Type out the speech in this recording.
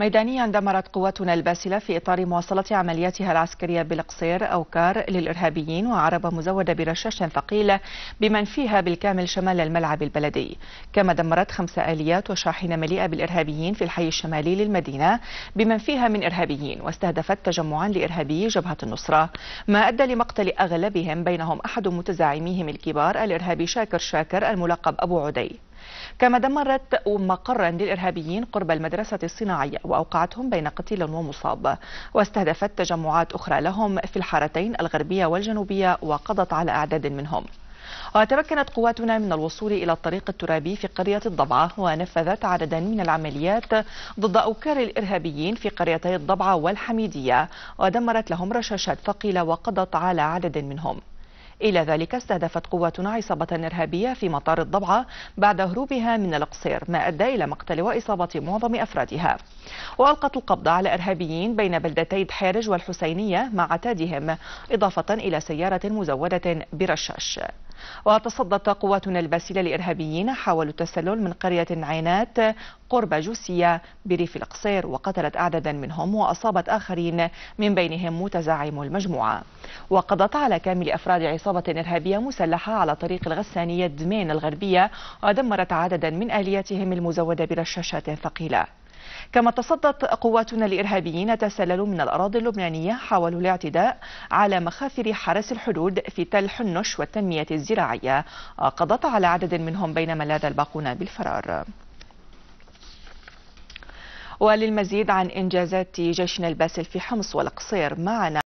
ميدانيا دمرت قواتنا الباسلة في إطار مواصلة عملياتها العسكرية بالقصير أو كار للإرهابيين وعربة مزودة برشاش ثقيل فيها بالكامل شمال الملعب البلدي كما دمرت خمس آليات وشاحنة مليئة بالإرهابيين في الحي الشمالي للمدينة بمن فيها من إرهابيين واستهدفت تجمعا لإرهابي جبهة النصرة ما أدى لمقتل أغلبهم بينهم أحد متزعميهم الكبار الإرهابي شاكر شاكر الملقب أبو عدي كما دمرت مقرا للإرهابيين قرب المدرسة الصناعية وأوقعتهم بين قتيل ومصاب واستهدفت تجمعات أخرى لهم في الحارتين الغربية والجنوبية وقضت على أعداد منهم وتمكنت قواتنا من الوصول إلى الطريق الترابي في قرية الضبعة ونفذت عددا من العمليات ضد أوكار الإرهابيين في قريتي الضبعة والحميدية ودمرت لهم رشاشات ثقيلة وقضت على عدد منهم إلى ذلك استهدفت قوات عصابة إرهابية في مطار الضبعة بعد هروبها من القصير ما أدى إلى مقتل وإصابة معظم أفرادها وألقت القبض على إرهابيين بين بلدتي دحيرج والحسينية مع عتادهم إضافة إلى سيارة مزودة برشاش وتصدت قواتنا الباسلة لإرهابيين حاولوا التسلل من قرية عينات قرب جوسية بريف القصير وقتلت أعددا منهم وأصابت آخرين من بينهم متزعم المجموعة وقضت على كامل أفراد عصابة إرهابية مسلحة على طريق الغسانية دمين الغربية ودمرت عددا من آلياتهم المزودة برشاشات ثقيلة كما تصدت قواتنا الإرهابيين تسللوا من الأراضي اللبنانية حاولوا الاعتداء على مخافر حرس الحدود في تل حنش والتنمية الزراعية قضت على عدد منهم بينما لاذ الباقون بالفرار وللمزيد عن إنجازات جيشنا الباسل في حمص والقصير معنا